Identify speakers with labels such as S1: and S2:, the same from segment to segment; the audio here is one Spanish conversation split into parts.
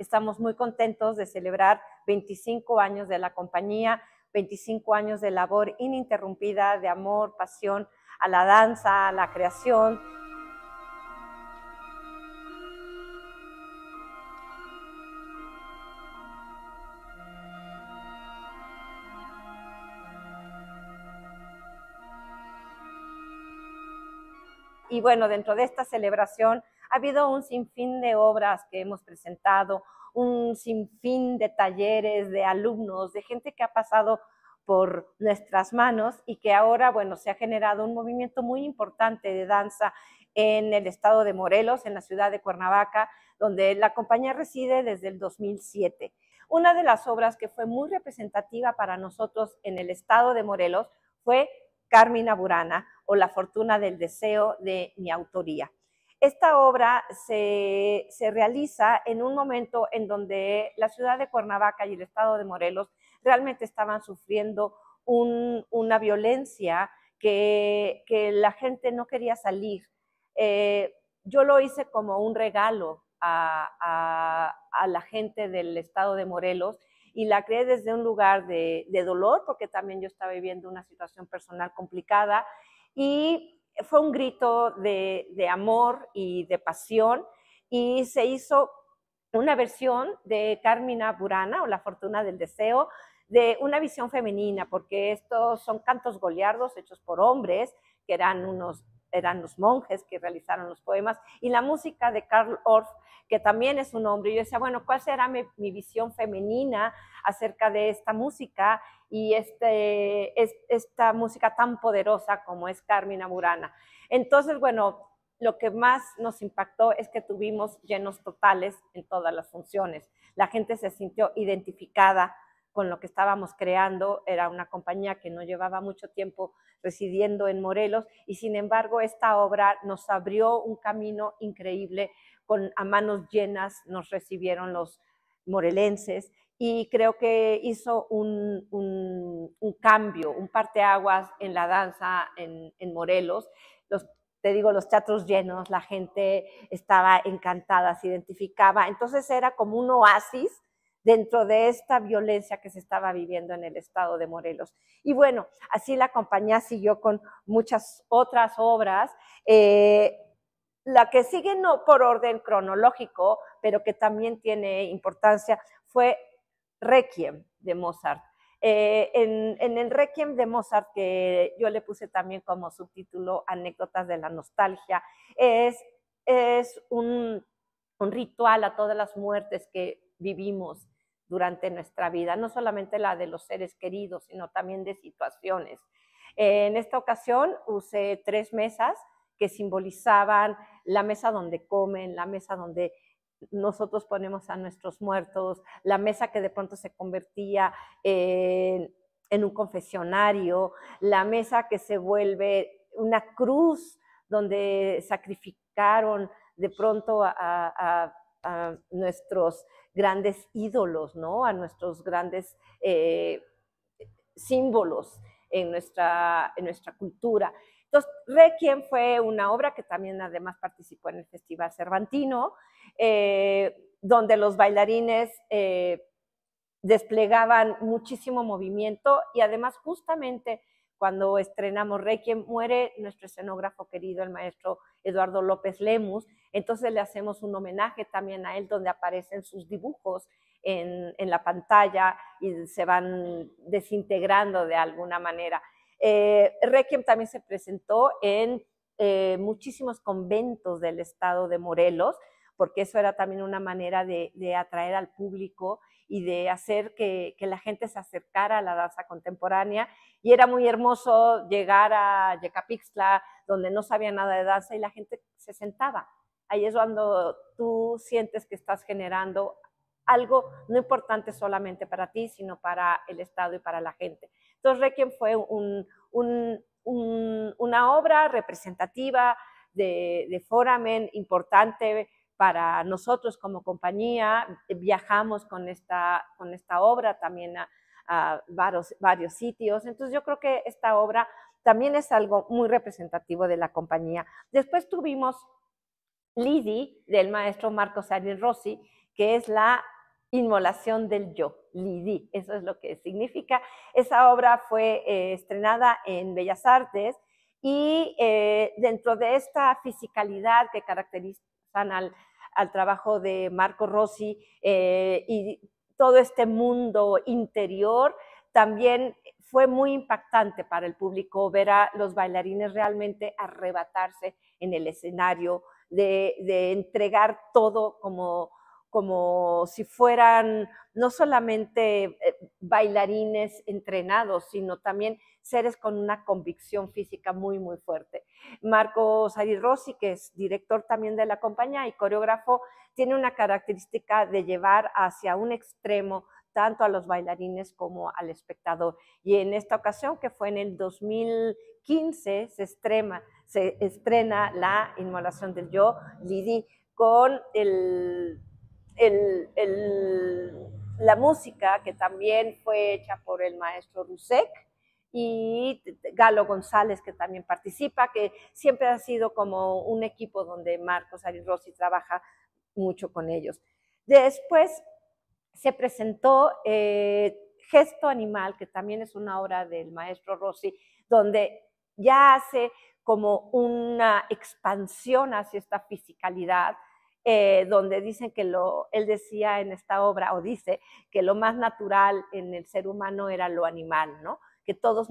S1: Estamos muy contentos de celebrar 25 años de la compañía, 25 años de labor ininterrumpida, de amor, pasión a la danza, a la creación, y bueno, dentro de esta celebración ha habido un sinfín de obras que hemos presentado, un sinfín de talleres, de alumnos, de gente que ha pasado por nuestras manos y que ahora, bueno, se ha generado un movimiento muy importante de danza en el estado de Morelos, en la ciudad de Cuernavaca, donde la compañía reside desde el 2007. Una de las obras que fue muy representativa para nosotros en el estado de Morelos fue Carmina Burana o La fortuna del deseo de mi autoría. Esta obra se, realiza en un momento en donde la ciudad de Cuernavaca y el estado de Morelos realmente estaban sufriendo una violencia que, la gente no quería salir. Eh, yo lo hice como un regalo a, la gente del estado de Morelos y la creé desde un lugar de, de dolor, porque también yo estaba viviendo una situación personal complicada y fue un grito de, amor y de pasión y se hizo una versión de Carmina Burana o La Fortuna del Deseo, de una visión femenina, porque estos son cantos goliardos hechos por hombres, que eran unos eran los monjes que realizaron los poemas, y la música de Carl Orff, que también es un hombre. Y yo decía, bueno, ¿cuál será mi, visión femenina acerca de esta música y este, esta música tan poderosa como es Carmina Burana? Entonces, bueno, lo que más nos impactó es que tuvimos llenos totales en todas las funciones. La gente se sintió identificada con lo que estábamos creando. Era una compañía que no llevaba mucho tiempo residiendo en Morelos y sin embargo esta obra nos abrió un camino increíble. Con, a manos llenas nos recibieron los morelenses y creo que hizo un, un, cambio, un parteaguas en la danza en, Morelos. Los, te digo, los teatros llenos, la gente estaba encantada, se identificaba. Entonces era como un oasis dentro de esta violencia que se estaba viviendo en el estado de Morelos. Y bueno, así la compañía siguió con muchas otras obras. Eh, la que sigue no por orden cronológico, pero que también tiene importancia, fue Requiem de Mozart. Eh, en, el Requiem de Mozart, que yo le puse también como subtítulo Anécdotas de la Nostalgia, es, un ritual a todas las muertes que vivimos durante nuestra vida, no solamente la de los seres queridos, sino también de situaciones. En esta ocasión usé tres mesas que simbolizaban la mesa donde comen, la mesa donde nosotros ponemos a nuestros muertos, la mesa que de pronto se convertía en, un confesionario, la mesa que se vuelve una cruz donde sacrificaron de pronto a, a, a nuestros grandes ídolos, ¿no? a nuestros grandes eh, símbolos en nuestra, en nuestra cultura. Entonces, Requiem fue una obra que también además participó en el Festival Cervantino, eh, donde los bailarines eh, desplegaban muchísimo movimiento y además justamente cuando estrenamos Requiem, muere nuestro escenógrafo querido, el maestro Eduardo López Lemus. Entonces le hacemos un homenaje también a él, donde aparecen sus dibujos en, la pantalla y se van desintegrando de alguna manera. Eh, Requiem también se presentó en eh, muchísimos conventos del estado de Morelos porque eso era también una manera de, atraer al público y de hacer que, la gente se acercara a la danza contemporánea. Y era muy hermoso llegar a Yecapixtla, donde no sabía nada de danza y la gente se sentaba. Ahí es cuando tú sientes que estás generando algo no importante solamente para ti, sino para el Estado y para la gente. Entonces, Requiem fue una obra representativa de, de foramen importante para nosotros como compañía. Eh, viajamos con esta, con esta obra también a, varios, varios sitios. Entonces yo creo que esta obra también es algo muy representativo de la compañía. Después tuvimos Lidi, del maestro Marcos Ariel Rossi, que es la inmolación del yo, Lidi, eso es lo que significa. Esa obra fue eh, estrenada en Bellas Artes y eh, dentro de esta fisicalidad que caracterizan al al trabajo de Marco Rossi eh, y todo este mundo interior, también fue muy impactante para el público ver a los bailarines realmente arrebatarse en el escenario, de entregar todo como como si fueran no solamente eh, bailarines entrenados, sino también seres con una convicción física muy, muy fuerte. Marco Sari Rossi, que es director también de la compañía y coreógrafo, tiene una característica de llevar hacia un extremo tanto a los bailarines como al espectador. Y en esta ocasión, que fue en el 2015, se, extrema se estrena la inmolación del yo, Lidi, con el la música que también fue hecha por el maestro Rusek y Galo González que también participa, que siempre ha sido como un equipo donde Marcos Ari Rossi trabaja mucho con ellos. Después se presentó eh, Gesto Animal, que también es una obra del maestro Rossi, donde ya hace como una expansión hacia esta fisicalidad, eh, donde dicen que lo, él decía en esta obra, o dice, que lo más natural en el ser humano era lo animal, ¿no? que todos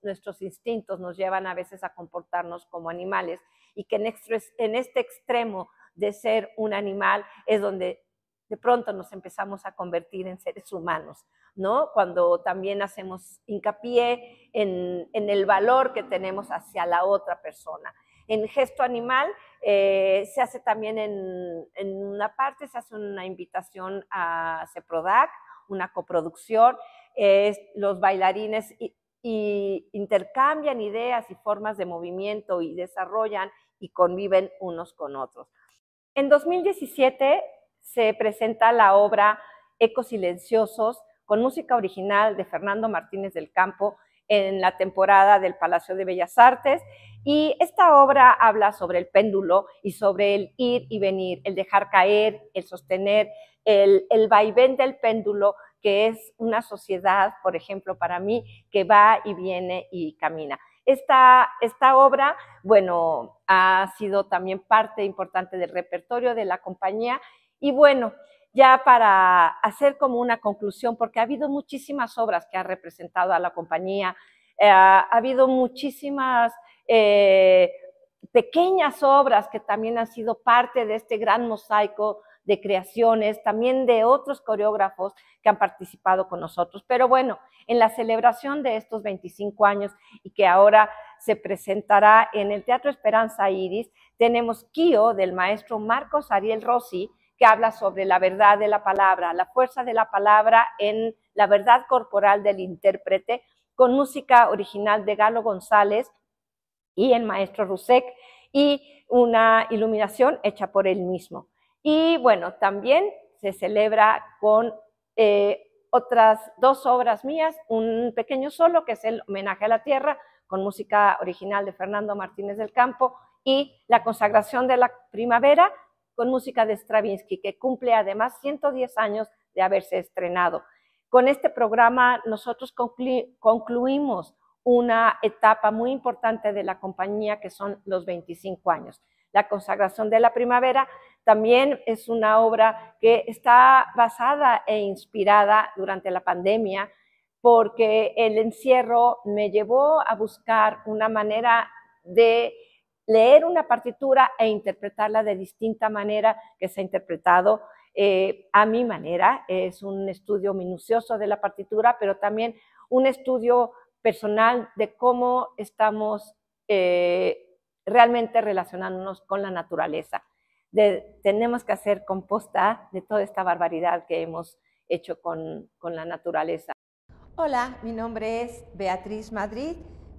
S1: nuestros instintos nos llevan a veces a comportarnos como animales y que en, este extremo de ser un animal es donde de pronto nos empezamos a convertir en seres humanos, ¿no? Cuando también hacemos hincapié en, en el valor que tenemos hacia la otra persona. En gesto animal eh, se hace también en, una parte, se hace una invitación a CEPRODAC, una coproducción. los bailarines intercambian ideas y formas de movimiento y desarrollan y conviven unos con otros. En 2017 se presenta la obra Ecosilenciosos con música original de Fernando Martínez del Campo en la temporada del Palacio de Bellas Artes. Y esta obra habla sobre el péndulo y sobre el ir y venir, el dejar caer, el sostener, el, vaivén del péndulo, que es una sociedad, por ejemplo, para mí, que va y viene y camina. Esta, esta, obra, bueno, ha sido también parte importante del repertorio de la compañía y bueno, ya para hacer como una conclusión, porque ha habido muchísimas obras que ha representado a la compañía, eh, ha habido muchísimas eh, pequeñas obras que también han sido parte de este gran mosaico de creaciones, también de otros coreógrafos que han participado con nosotros. Pero bueno, en la celebración de estos 25 años y que ahora se presentará en el Teatro Esperanza Iris, tenemos Kio del maestro Marcos Ariel Rossi, que habla sobre la verdad de la palabra, la fuerza de la palabra en la verdad corporal del intérprete, con música original de Galo González y el maestro Rusek, y una iluminación hecha por él mismo. Y bueno, también se celebra con eh, otras dos obras mías, un pequeño solo que es el homenaje a la tierra, con música original de Fernando Martínez del Campo, y la consagración de la primavera, con música de Stravinsky, que cumple además 110 años de haberse estrenado. Con este programa nosotros concluimos una etapa muy importante de la compañía, que son los 25 años. La consagración de la primavera también es una obra que está basada e inspirada durante la pandemia, porque el encierro me llevó a buscar una manera de leer una partitura e interpretarla de distinta manera que se ha interpretado eh, a mi manera. Es un estudio minucioso de la partitura, pero también un estudio personal de cómo estamos eh, realmente relacionándonos con la naturaleza. tenemos que hacer composta de toda esta barbaridad que hemos hecho con, con la naturaleza. Hola, mi nombre es Beatriz Madrid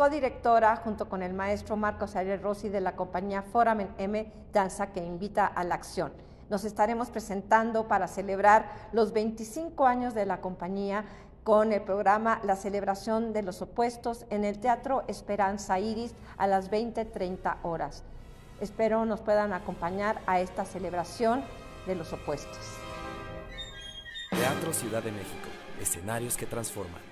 S1: co-directora junto con el maestro Marcos Ariel Rossi de la compañía Foramen M Danza que invita a la acción. Nos estaremos presentando para celebrar los 25 años de la compañía con el programa La celebración de los opuestos en el Teatro Esperanza Iris a las 20:30 horas. Espero nos puedan acompañar a esta celebración de los opuestos. Teatro Ciudad de México, escenarios que transforman.